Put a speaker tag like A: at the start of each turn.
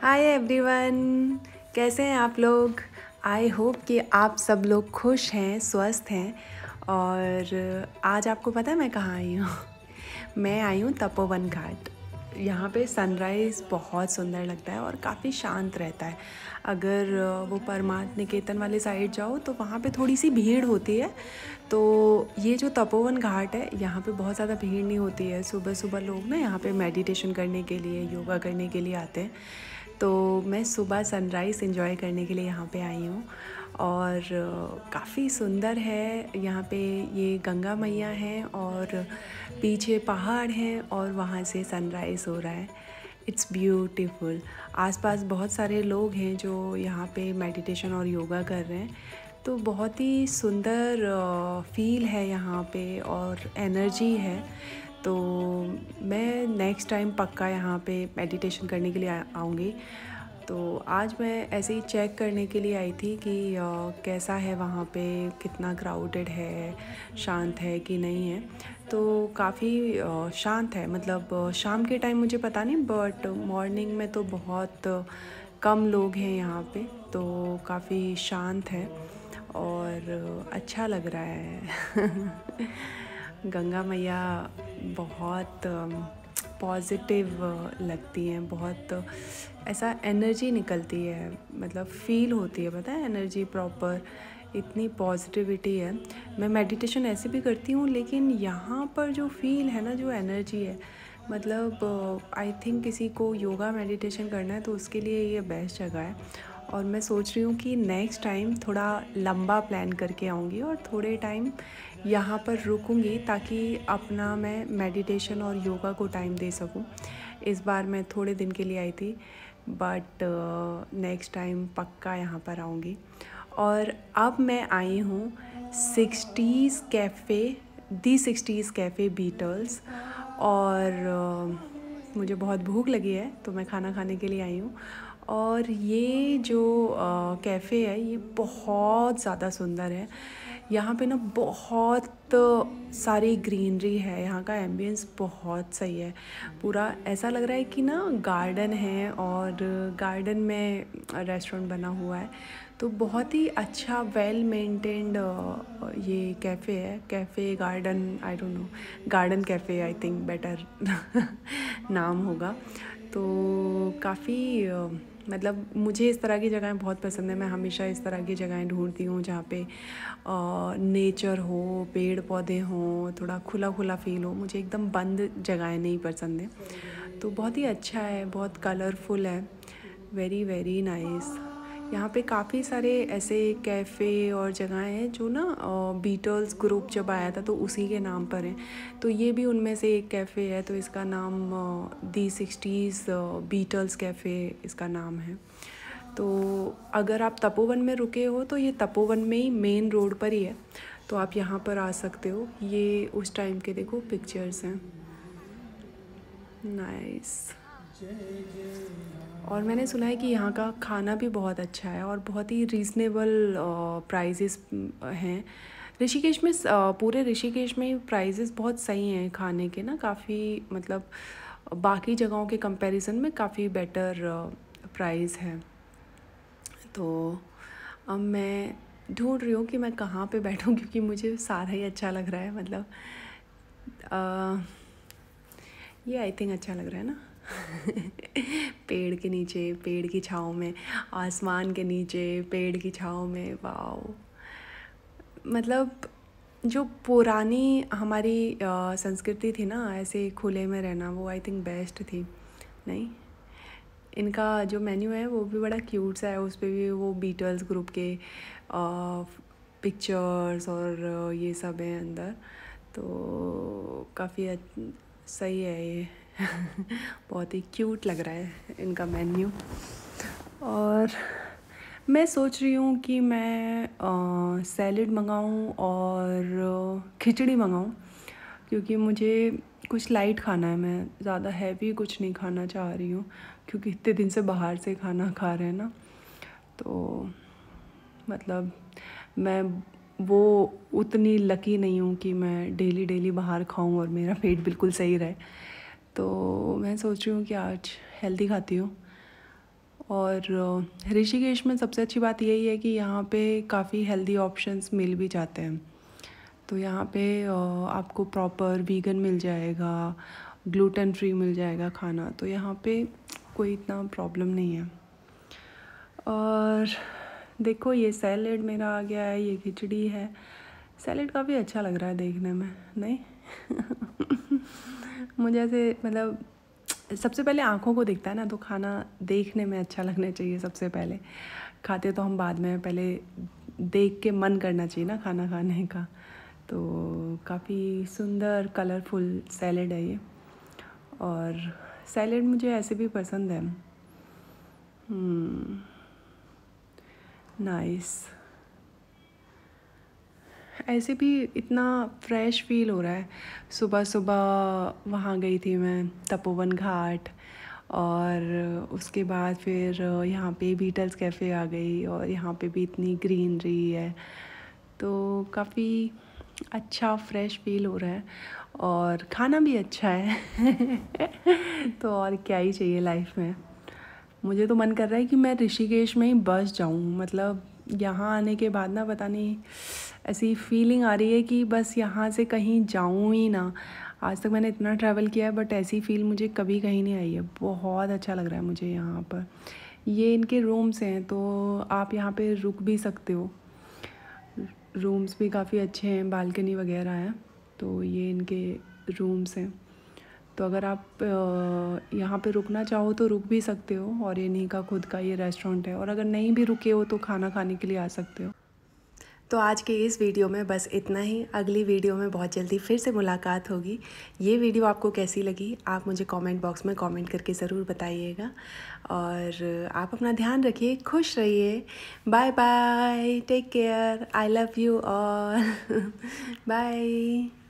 A: Hi everyone कैसे हैं आप लोग आई होप कि आप सब लोग खुश हैं स्वस्थ हैं और आज आपको पता है मैं कहाँ आई हूँ मैं आई हूँ तपोवन घाट यहाँ पे सनराइज़ बहुत सुंदर लगता है और काफ़ी शांत रहता है अगर वो परमात निकेतन वाले साइड जाओ तो वहाँ पे थोड़ी सी भीड़ होती है तो ये जो तपोवन घाट है यहाँ पे बहुत ज़्यादा भीड़ नहीं होती है सुबह सुबह लोग ना यहाँ पे मेडिटेशन करने के लिए योगा करने के लिए आते हैं तो मैं सुबह सनराइज़ इन्जॉय करने के लिए यहाँ पे आई हूँ और काफ़ी सुंदर है यहाँ पे ये गंगा मैया हैं और पीछे पहाड़ हैं और वहाँ से सनराइज़ हो रहा है इट्स ब्यूटीफुल आसपास बहुत सारे लोग हैं जो यहाँ पे मेडिटेशन और योगा कर रहे हैं तो बहुत ही सुंदर फील है यहाँ पे और एनर्जी है तो मैं नेक्स्ट टाइम पक्का यहाँ पे मेडिटेशन करने के लिए आऊँगी तो आज मैं ऐसे ही चेक करने के लिए आई थी कि कैसा है वहाँ पे कितना क्राउडेड है शांत है कि नहीं है तो काफ़ी शांत है मतलब शाम के टाइम मुझे पता नहीं बट मॉर्निंग में तो बहुत कम लोग हैं यहाँ पे तो काफ़ी शांत है और अच्छा लग रहा है गंगा मैया बहुत पॉजिटिव लगती हैं बहुत ऐसा एनर्जी निकलती है मतलब फील होती है पता है एनर्जी प्रॉपर इतनी पॉजिटिविटी है मैं मेडिटेशन ऐसे भी करती हूँ लेकिन यहाँ पर जो फील है ना जो एनर्जी है मतलब आई थिंक किसी को योगा मेडिटेशन करना है तो उसके लिए ये बेस्ट जगह है और मैं सोच रही हूँ कि नेक्स्ट टाइम थोड़ा लंबा प्लान करके आऊँगी और थोड़े टाइम यहाँ पर रुकूँगी ताकि अपना मैं मेडिटेशन और योगा को टाइम दे सकूँ इस बार मैं थोड़े दिन के लिए आई थी बट नेक्स्ट टाइम पक्का यहाँ पर आऊँगी और अब मैं आई हूँ sixties cafe the sixties cafe Beatles और uh, मुझे बहुत भूख लगी है तो मैं खाना खाने के लिए आई हूँ और ये जो कैफ़े है ये बहुत ज़्यादा सुंदर है यहाँ पे ना बहुत सारी ग्रीनरी है यहाँ का एम्बियंस बहुत सही है पूरा ऐसा लग रहा है कि ना गार्डन है और गार्डन में रेस्टोरेंट बना हुआ है तो बहुत ही अच्छा वेल मेंटेन्ड ये कैफ़े है cafe garden I don't know garden cafe I think better नाम होगा तो काफ़ी मतलब मुझे इस तरह की जगहें बहुत पसंद है मैं हमेशा इस तरह की जगहें ढूंढती हूँ जहाँ पे नेचर हो पेड़ पौधे हों थोड़ा खुला खुला फील हो मुझे एकदम बंद जगहें नहीं पसंद है तो बहुत ही अच्छा है बहुत कलरफुल है वेरी वेरी नाइस यहाँ पे काफ़ी सारे ऐसे कैफ़े और जगह हैं जो ना बीटल्स ग्रुप जब आया था तो उसी के नाम पर हैं तो ये भी उनमें से एक कैफ़े है तो इसका नाम दी सिक्सटीज़ बीटल्स कैफ़े इसका नाम है तो अगर आप तपोवन में रुके हो तो ये तपोवन में ही मेन रोड पर ही है तो आप यहाँ पर आ सकते हो ये उस टाइम के देखो पिक्चर्स हैं नाइस nice. और मैंने सुना है कि यहाँ का खाना भी बहुत अच्छा है और बहुत ही रीज़नेबल प्राइजेस हैं ऋषिकेश में पूरे ऋषिकेश में प्राइजेस बहुत सही हैं खाने के ना काफ़ी मतलब बाकी जगहों के कंपैरिजन में काफ़ी बेटर प्राइस है तो अब मैं ढूंढ रही हूँ कि मैं कहाँ पे बैठूँ क्योंकि मुझे सारा ही अच्छा लग रहा है मतलब आ, ये आई थिंक अच्छा लग रहा है ना पेड़ के नीचे पेड़ की छाँव में आसमान के नीचे पेड़ की छाँव में वाओ मतलब जो पुरानी हमारी संस्कृति थी ना ऐसे खुले में रहना वो आई थिंक बेस्ट थी नहीं इनका जो मेन्यू है वो भी बड़ा क्यूट सा है उस पर भी वो बीटल्स ग्रुप के पिक्चर्स और ये सब हैं अंदर तो काफ़ी सही है ये बहुत ही क्यूट लग रहा है इनका मेन्यू और मैं सोच रही हूँ कि मैं सैलड मंगाऊँ और खिचड़ी मंगाऊँ क्योंकि मुझे कुछ लाइट खाना है मैं ज़्यादा हैवी कुछ नहीं खाना चाह रही हूँ क्योंकि इतने दिन से बाहर से खाना खा रहे हैं ना तो मतलब मैं वो उतनी लकी नहीं हूँ कि मैं डेली डेली बाहर खाऊं और मेरा पेट बिल्कुल सही रहे तो मैं सोच रही हूँ कि आज हेल्दी खाती हूँ और ऋषिकेश में सबसे अच्छी बात यही है कि यहाँ पे काफ़ी हेल्दी ऑप्शंस मिल भी जाते हैं तो यहाँ पे आपको प्रॉपर वीगन मिल जाएगा ग्लूटेन फ्री मिल जाएगा खाना तो यहाँ पे कोई इतना प्रॉब्लम नहीं है और देखो ये सैलेड मेरा आ गया है ये खिचड़ी है सैलेड काफ़ी अच्छा लग रहा है देखने में नहीं मुझे ऐसे मतलब सबसे पहले आँखों को दिखता है ना तो खाना देखने में अच्छा लगना चाहिए सबसे पहले खाते तो हम बाद में पहले देख के मन करना चाहिए ना खाना खाने का तो काफ़ी सुंदर कलरफुल सैलेड है ये और सैलेड मुझे ऐसे भी पसंद है नाइस हम्म, hmm. nice. ऐसे भी इतना फ्रेश फील हो रहा है सुबह सुबह वहाँ गई थी मैं तपोवन घाट और उसके बाद फिर यहाँ पे बीटल्स कैफ़े आ गई और यहाँ पे भी इतनी ग्रीनरी है तो काफ़ी अच्छा फ्रेश फील हो रहा है और खाना भी अच्छा है तो और क्या ही चाहिए लाइफ में मुझे तो मन कर रहा है कि मैं ऋषिकेश में ही बस जाऊँ मतलब यहाँ आने के बाद ना पता नहीं ऐसी फीलिंग आ रही है कि बस यहाँ से कहीं जाऊँ ही ना आज तक मैंने इतना ट्रैवल किया है बट ऐसी फील मुझे कभी कहीं नहीं आई है बहुत अच्छा लग रहा है मुझे यहाँ पर ये इनके रूम्स हैं तो आप यहाँ पे रुक भी सकते हो रूम्स भी काफ़ी अच्छे हैं बालकनी वगैरह हैं तो ये इनके रूम्स हैं तो अगर आप यहाँ पे रुकना चाहो तो रुक भी सकते हो और ये नहीं का खुद का ये रेस्टोरेंट है और अगर नहीं भी रुके हो तो खाना खाने के लिए आ सकते हो तो आज के इस वीडियो में बस इतना ही अगली वीडियो में बहुत जल्दी फिर से मुलाकात होगी ये वीडियो आपको कैसी लगी आप मुझे कमेंट बॉक्स में कमेंट करके ज़रूर बताइएगा और आप अपना ध्यान रखिए खुश रहिए bye bye take care I love you all bye